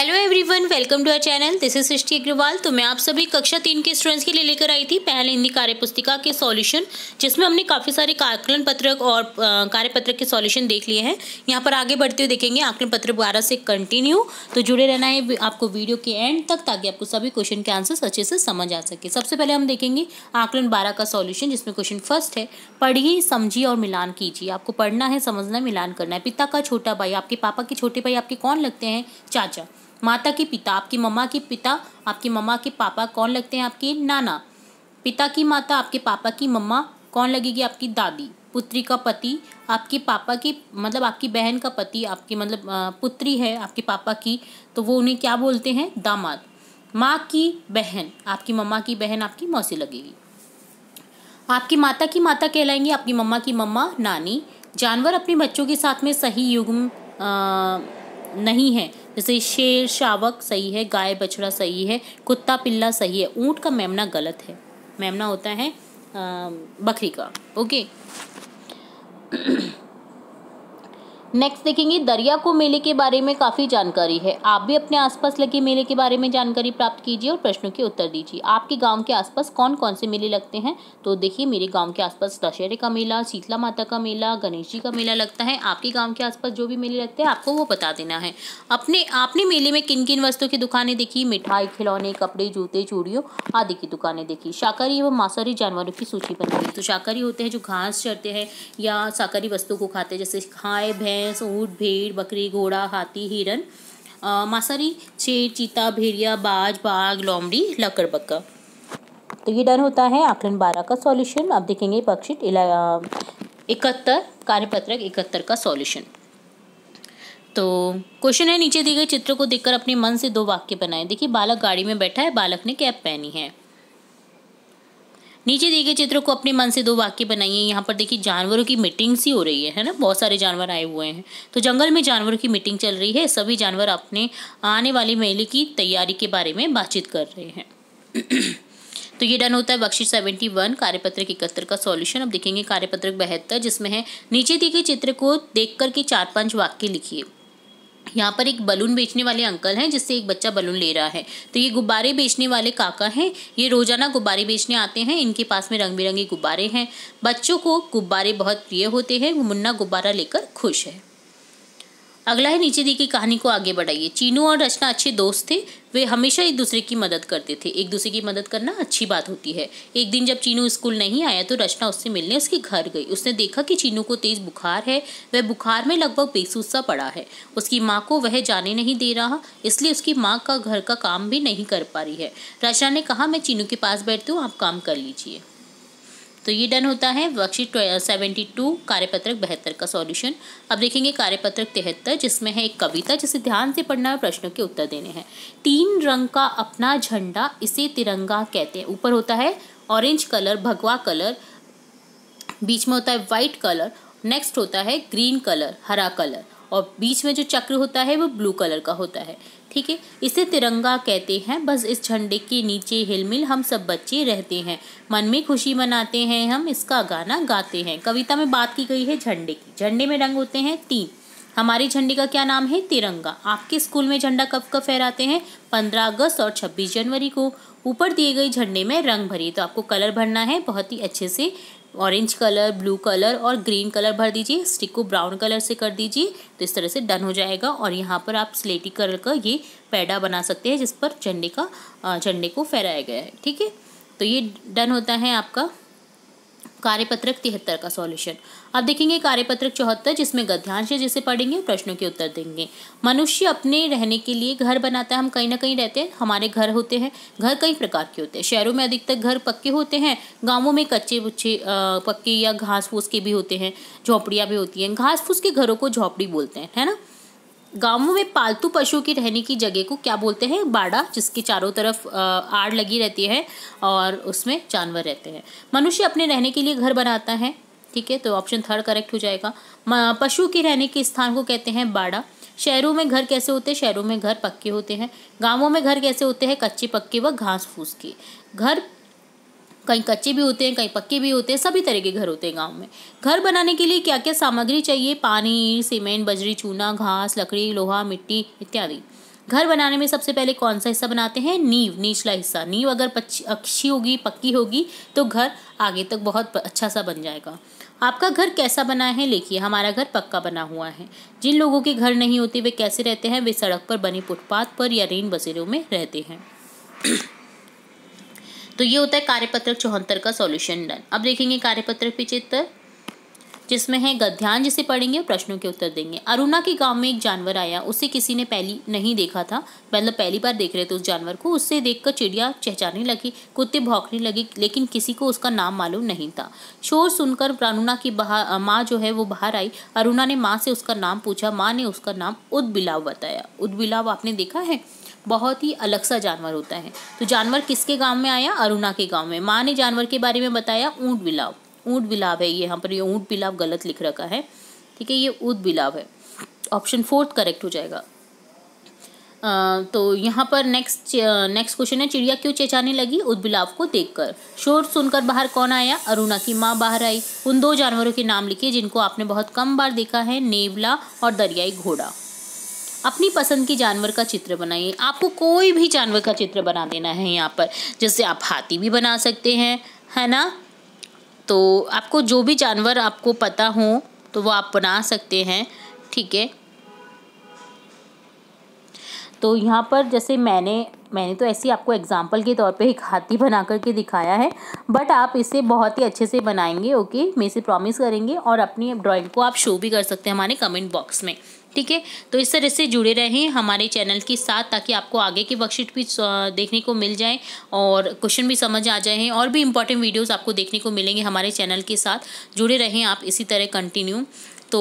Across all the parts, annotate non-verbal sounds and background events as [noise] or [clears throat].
hello everyone welcome to our channel this is Srishti Agarwal तो मैं आप सभी कक्षा तीन के स्टूडेंट्स के लिए लेकर आई थी पहले हिंदी कार्यपुस्तिका के सॉल्यूशन जिसमें हमने काफ़ी सारे आकलन पत्रक और कार्यपत्रक के सॉल्यूशन देख लिए हैं यहाँ पर आगे बढ़ते हुए देखेंगे आकलन पत्र बारह से कंटिन्यू तो जुड़े रहना है आपको वीडियो के एंड तक ताकि आपको सभी क्वेश्चन के आंसर अच्छे से समझ आ सके सबसे पहले हम देखेंगे आकलन बारह का सॉल्यूशन जिसमें क्वेश्चन फर्स्ट है पढ़िए समझिए और मिलान कीजिए आपको पढ़ना है समझना मिलान करना है पिता का छोटा भाई आपके पापा के छोटे भाई आपके कौन लगते हैं चाचा माता के पिता आपकी मम्मा के पिता आपकी मम्मा के पापा कौन लगते हैं आपके नाना पिता की माता आपके पापा की मम्मा कौन लगेगी आपकी दादी पुत्री का पति आपके पापा की मतलब आपकी बहन का पति आपकी मतलब पुत्री है आपके पापा की तो वो उन्हें क्या बोलते हैं दामाद माँ की बहन आपकी मम्मा की बहन आपकी मौसी लगेगी आपकी माता की माता कहलाएंगी आपकी मम्मा की मम्मा नानी जानवर अपने बच्चों के साथ में सही युग्म नहीं है जैसे शेर शावक सही है गाय बछड़ा सही है कुत्ता पिल्ला सही है ऊँट का मेमना गलत है मेमना होता है बकरी का ओके नेक्स्ट देखेंगे दरिया को मेले के बारे में काफ़ी जानकारी है आप भी अपने आसपास लगे मेले के बारे में जानकारी प्राप्त कीजिए और प्रश्नों के उत्तर दीजिए आपके गांव के आसपास कौन कौन से मेले लगते हैं तो देखिए मेरे गांव के आसपास दशहरे का मेला शीतला माता का मेला गणेश जी का मेला लगता है आपके गाँव के आसपास जो भी मेले लगते हैं आपको वो बता देना है अपने आपने मेले में किन किन वस्तुओं की दुकानें देखी मिठाई खिलौने कपड़े जूते चूड़ियों आदि की दुकानें देखी शाकाहारी एवं मांसाहारी जानवरों की सूची बनाई तो शाकाहारी होते हैं जो घास चढ़ते हैं या शाकाहारी वस्तुओं को खाते हैं जैसे खाए भैंस भैंस ऊँट भेड़ बकरी घोड़ा हाथी हिरन मांसाहारी शेर चीता भेड़िया बाज बाघ लोमड़ी लकड़बक्का तो ये डन होता है आकलन बारह का सॉल्यूशन अब देखेंगे पक्षित इकहत्तर कार्यपत्रक इकहत्तर का सॉल्यूशन तो क्वेश्चन है नीचे दिए गए चित्र को देखकर अपने मन से दो वाक्य बनाएं देखिए बालक गाड़ी में बैठा है बालक ने कैप पहनी है नीचे दिए गए चित्र को अपने मन से दो वाक्य बनाइए यहाँ पर देखिए जानवरों की मीटिंग सी हो रही है है ना बहुत सारे जानवर आए हुए हैं तो जंगल में जानवरों की मीटिंग चल रही है सभी जानवर अपने आने वाली मेले की तैयारी के बारे में बातचीत कर रहे हैं [clears throat] तो ये डन होता है बख्शिश सेवेंटी वन कार्यपत्रक इकहत्तर का सॉल्यूशन अब देखेंगे कार्यपत्रक बहत्तर जिसमें है नीचे दिए गए चित्र को देख करके चार पांच वाक्य लिखिए यहाँ पर एक बलून बेचने वाले अंकल हैं जिससे एक बच्चा बलून ले रहा है तो ये गुब्बारे बेचने वाले काका हैं ये रोज़ाना गुब्बारे बेचने आते हैं इनके पास में रंग बिरंगे गुब्बारे हैं बच्चों को गुब्बारे बहुत प्रिय होते हैं मुन्ना गुब्बारा लेकर खुश है अगला है नीचे दी गई कहानी को आगे बढ़ाइए चीनू और रचना अच्छे दोस्त थे वे हमेशा एक दूसरे की मदद करते थे एक दूसरे की मदद करना अच्छी बात होती है एक दिन जब चीनू स्कूल नहीं आया तो रचना उससे मिलने उसके घर गई उसने देखा कि चीनू को तेज़ बुखार है वह बुखार में लगभग बेसूस सा पड़ा है उसकी माँ को वह जाने नहीं दे रहा इसलिए उसकी माँ का घर का काम भी नहीं कर पा रही है रचना ने कहा मैं चीनू के पास बैठती हूँ आप काम कर लीजिए तो ये डन होता है वर्कशीट सेवेंटी टू कार्यपत्रक बहत्तर का सॉल्यूशन अब देखेंगे कार्यपत्रक तिहत्तर जिसमें है एक कविता जिसे ध्यान से पढ़ना है प्रश्नों के उत्तर देने हैं तीन रंग का अपना झंडा इसे तिरंगा कहते हैं ऊपर होता है ऑरेंज कलर भगवा कलर बीच में होता है वाइट कलर नेक्स्ट होता है ग्रीन कलर हरा कलर और बीच में जो चक्र होता है वो ब्लू कलर का होता है ठीक है इसे तिरंगा कहते हैं बस इस झंडे के नीचे हिलमिल हम सब बच्चे रहते हैं मन में खुशी मनाते हैं हम इसका गाना गाते हैं कविता में बात की गई है झंडे की झंडे में रंग होते हैं तीन हमारे झंडे का क्या नाम है तिरंगा आपके स्कूल में झंडा कब कब फहराते हैं पंद्रह अगस्त और छब्बीस जनवरी को ऊपर दिए गए झंडे में रंग भरी तो आपको कलर भरना है बहुत ही अच्छे से ऑरेंज कलर ब्लू कलर और ग्रीन कलर भर दीजिए स्टिक को ब्राउन कलर से कर दीजिए तो इस तरह से डन हो जाएगा और यहाँ पर आप स्लेटी कलर का ये पैडा बना सकते हैं जिस पर झंडे का झंडे को फहराया गया है ठीक है तो ये डन होता है आपका कार्यपत्रक तिहत्तर का सॉल्यूशन अब देखेंगे कार्यपत्रक चौहत्तर जिसमें गद्यांश है जिसे पढ़ेंगे प्रश्नों के उत्तर देंगे मनुष्य अपने रहने के लिए घर बनाता है हम कहीं ना कहीं रहते हैं हमारे घर होते हैं घर कई प्रकार के होते हैं शहरों में अधिकतर घर पक्के होते हैं गाँवों में कच्चे बुच्चे पक्के या घास फूस के भी होते हैं झोंपड़ियाँ भी होती हैं घास फूस के घरों को झोंपड़ी बोलते हैं है ना गांवों में पालतू पशुओं के रहने की जगह को क्या बोलते हैं बाड़ा जिसके चारों तरफ आड़ लगी रहती है और उसमें जानवर रहते हैं मनुष्य अपने रहने के लिए घर बनाता है ठीक है तो ऑप्शन थर्ड करेक्ट हो जाएगा पशु के रहने के स्थान को कहते हैं बाड़ा शहरों में घर कैसे होते हैं शहरों में घर पक्के होते हैं गांवों में घर कैसे होते हैं कच्चे पक्के व घास फूस के घर कहीं कच्चे भी होते हैं कहीं पक्के भी होते हैं सभी तरह के घर होते हैं गाँव में घर बनाने के लिए क्या क्या सामग्री चाहिए पानी सीमेंट बजरी चूना घास लकड़ी लोहा मिट्टी इत्यादि घर बनाने में सबसे पहले कौन सा हिस्सा बनाते हैं नींव निचला हिस्सा नींव अगर अच्छी होगी पक्की होगी तो घर आगे तक बहुत अच्छा सा बन जाएगा आपका घर कैसा बना है लिखिए हमारा घर पक्का बना हुआ है जिन लोगों के घर नहीं होते वे कैसे रहते हैं वे सड़क पर बने फुटपाथ पर या रेन बसेरों में रहते हैं तो ये होता है कार्यपत्रक चौहत्तर का सॉल्यूशन डन अब देखेंगे कार्यपत्रक पिचहत्तर जिसमें है गध्यान जिसे पढ़ेंगे और प्रश्नों के उत्तर देंगे अरुणा के गांव में एक जानवर आया उसे किसी ने पहली नहीं देखा था मतलब पहली बार देख रहे थे उस जानवर को उससे देखकर चिड़िया चहचाने लगी कुत्ते भौंकने लगे लेकिन किसी को उसका नाम मालूम नहीं था शोर सुनकर अरुणा की माँ जो है वो बाहर आई अरुणा ने माँ से उसका नाम पूछा माँ ने उसका नाम उद बताया उदबिलाव आपने देखा है बहुत ही अलग सा जानवर होता है तो जानवर किसके गांव में आया अरुणा के गांव में माँ ने जानवर के बारे में बताया ऊँट बिलाव ऊँट बिलाव है ये यहाँ पर ये ऊँट बिलाव गलत लिख रखा है ठीक है ये ऊद बिलाव है ऑप्शन फोर्थ करेक्ट हो जाएगा आ, तो यहाँ पर नेक्स्ट नेक्स्ट क्वेश्चन है चिड़िया क्यों चेचाने लगी बिलाव को देखकर शोर सुनकर बाहर कौन आया अरुणा की माँ बाहर आई उन दो जानवरों के नाम लिखिए जिनको आपने बहुत कम बार देखा है नेवला और दरियाई घोड़ा अपनी पसंद की जानवर का चित्र बनाइए आपको कोई भी जानवर का चित्र बना देना है यहाँ पर जैसे आप हाथी भी बना सकते हैं है ना तो आपको जो भी जानवर आपको पता हो तो वो आप बना सकते हैं ठीक है तो यहाँ पर जैसे मैंने मैंने तो ऐसे आपको एग्जाम्पल के तौर पे एक हाथी बना करके दिखाया है बट आप इसे बहुत ही अच्छे से बनाएंगे ओके मैं इसे प्रॉमिस करेंगे और अपनी ड्राइंग को आप शो भी कर सकते हैं हमारे कमेंट बॉक्स में ठीक है तो इस तरह से जुड़े रहें हमारे चैनल के साथ ताकि आपको आगे की वर्कशीट भी देखने को मिल जाए और क्वेश्चन भी समझ आ जाए और भी इंपॉर्टेंट वीडियोज़ आपको देखने को मिलेंगे हमारे चैनल के साथ जुड़े रहें आप इसी तरह कंटिन्यू तो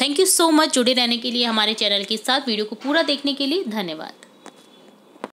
थैंक यू सो मच जुड़े रहने के लिए हमारे चैनल के साथ वीडियो को पूरा देखने के लिए धन्यवाद